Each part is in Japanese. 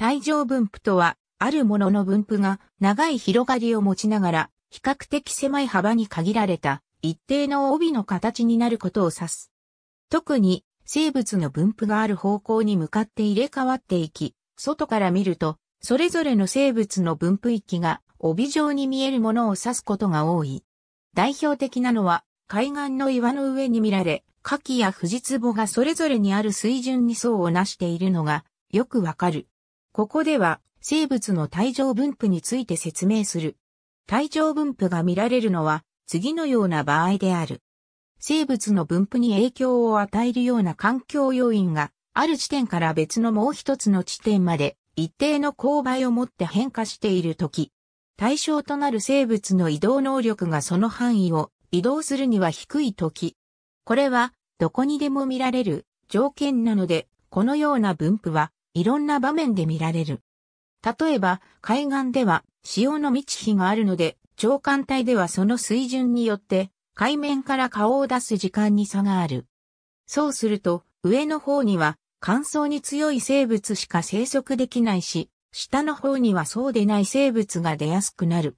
帯状分布とは、あるものの分布が長い広がりを持ちながら、比較的狭い幅に限られた一定の帯の形になることを指す。特に生物の分布がある方向に向かって入れ替わっていき、外から見ると、それぞれの生物の分布域が帯状に見えるものを指すことが多い。代表的なのは、海岸の岩の上に見られ、牡蠣やフジツボがそれぞれにある水準に層をなしているのがよくわかる。ここでは生物の体状分布について説明する。体状分布が見られるのは次のような場合である。生物の分布に影響を与えるような環境要因がある地点から別のもう一つの地点まで一定の勾配をもって変化しているとき、対象となる生物の移動能力がその範囲を移動するには低いとき、これはどこにでも見られる条件なので、このような分布はいろんな場面で見られる。例えば、海岸では潮の満ち干があるので、長官帯ではその水準によって、海面から顔を出す時間に差がある。そうすると、上の方には乾燥に強い生物しか生息できないし、下の方にはそうでない生物が出やすくなる。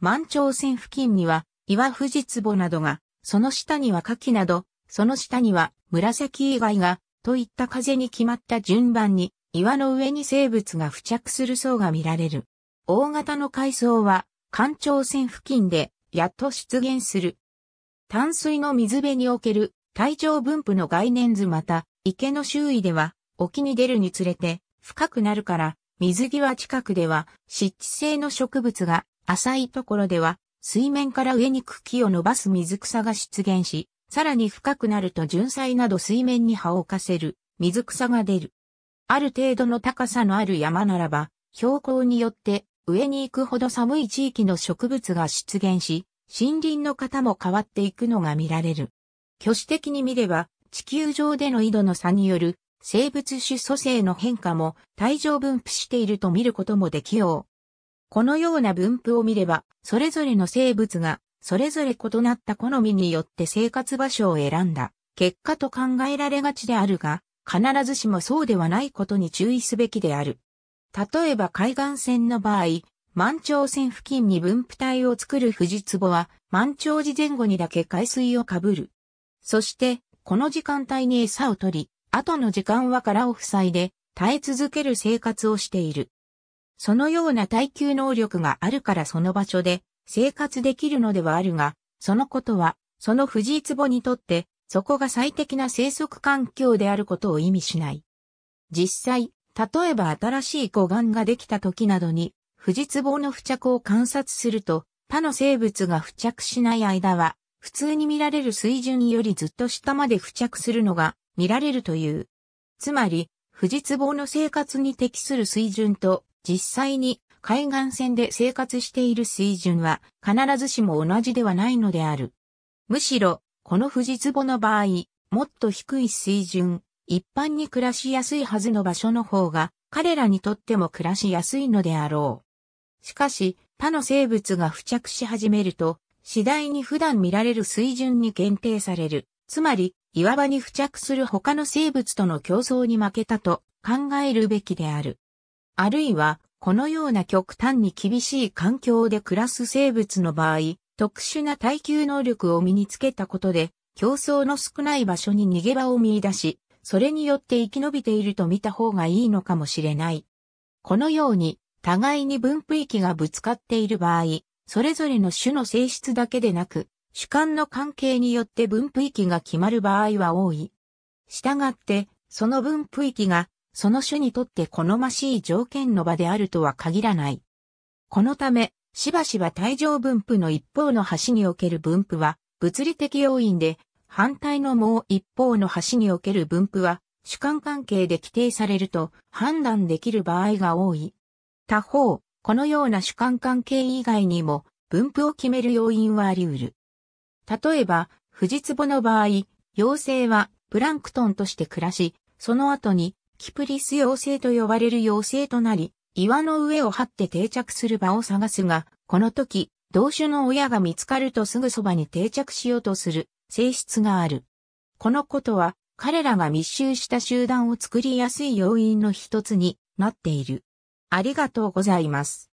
満潮線付近には岩富士壺などが、その下には牡蠣など、その下には紫以外が、といった風に決まった順番に岩の上に生物が付着する層が見られる。大型の海藻は、環潮線付近で、やっと出現する。淡水の水辺における、体調分布の概念図また、池の周囲では、沖に出るにつれて、深くなるから、水際近くでは、湿地性の植物が、浅いところでは、水面から上に茎を伸ばす水草が出現し、さらに深くなると純菜など水面に葉を浮かせる、水草が出る。ある程度の高さのある山ならば、標高によって上に行くほど寒い地域の植物が出現し、森林の型も変わっていくのが見られる。挙手的に見れば、地球上での緯度の差による生物種組成の変化も体上分布していると見ることもできよう。このような分布を見れば、それぞれの生物が、それぞれ異なった好みによって生活場所を選んだ、結果と考えられがちであるが、必ずしもそうではないことに注意すべきである。例えば海岸線の場合、満潮線付近に分布帯を作る富士壺は満潮時前後にだけ海水をかぶる。そして、この時間帯に餌を取り、後の時間は殻を塞いで耐え続ける生活をしている。そのような耐久能力があるからその場所で生活できるのではあるが、そのことは、その富士壺にとってそこが最適な生息環境であることを意味しない。実際、例えば新しい護岸ができた時などに、富士壺の付着を観察すると、他の生物が付着しない間は、普通に見られる水準よりずっと下まで付着するのが見られるという。つまり、富士壺の生活に適する水準と、実際に海岸線で生活している水準は必ずしも同じではないのである。むしろ、この富士壺の場合、もっと低い水準、一般に暮らしやすいはずの場所の方が、彼らにとっても暮らしやすいのであろう。しかし、他の生物が付着し始めると、次第に普段見られる水準に限定される。つまり、岩場に付着する他の生物との競争に負けたと考えるべきである。あるいは、このような極端に厳しい環境で暮らす生物の場合、特殊な耐久能力を身につけたことで、競争の少ない場所に逃げ場を見出し、それによって生き延びていると見た方がいいのかもしれない。このように、互いに分布域がぶつかっている場合、それぞれの種の性質だけでなく、主観の関係によって分布域が決まる場合は多い。したがって、その分布域が、その種にとって好ましい条件の場であるとは限らない。このため、しばしば体状分布の一方の端における分布は物理的要因で、反対のもう一方の端における分布は主観関係で規定されると判断できる場合が多い。他方、このような主観関係以外にも分布を決める要因はあり得る。例えば、富士壺の場合、妖精はプランクトンとして暮らし、その後にキプリス妖精と呼ばれる妖精となり、岩の上を張って定着する場を探すが、この時、同種の親が見つかるとすぐそばに定着しようとする性質がある。このことは、彼らが密集した集団を作りやすい要因の一つになっている。ありがとうございます。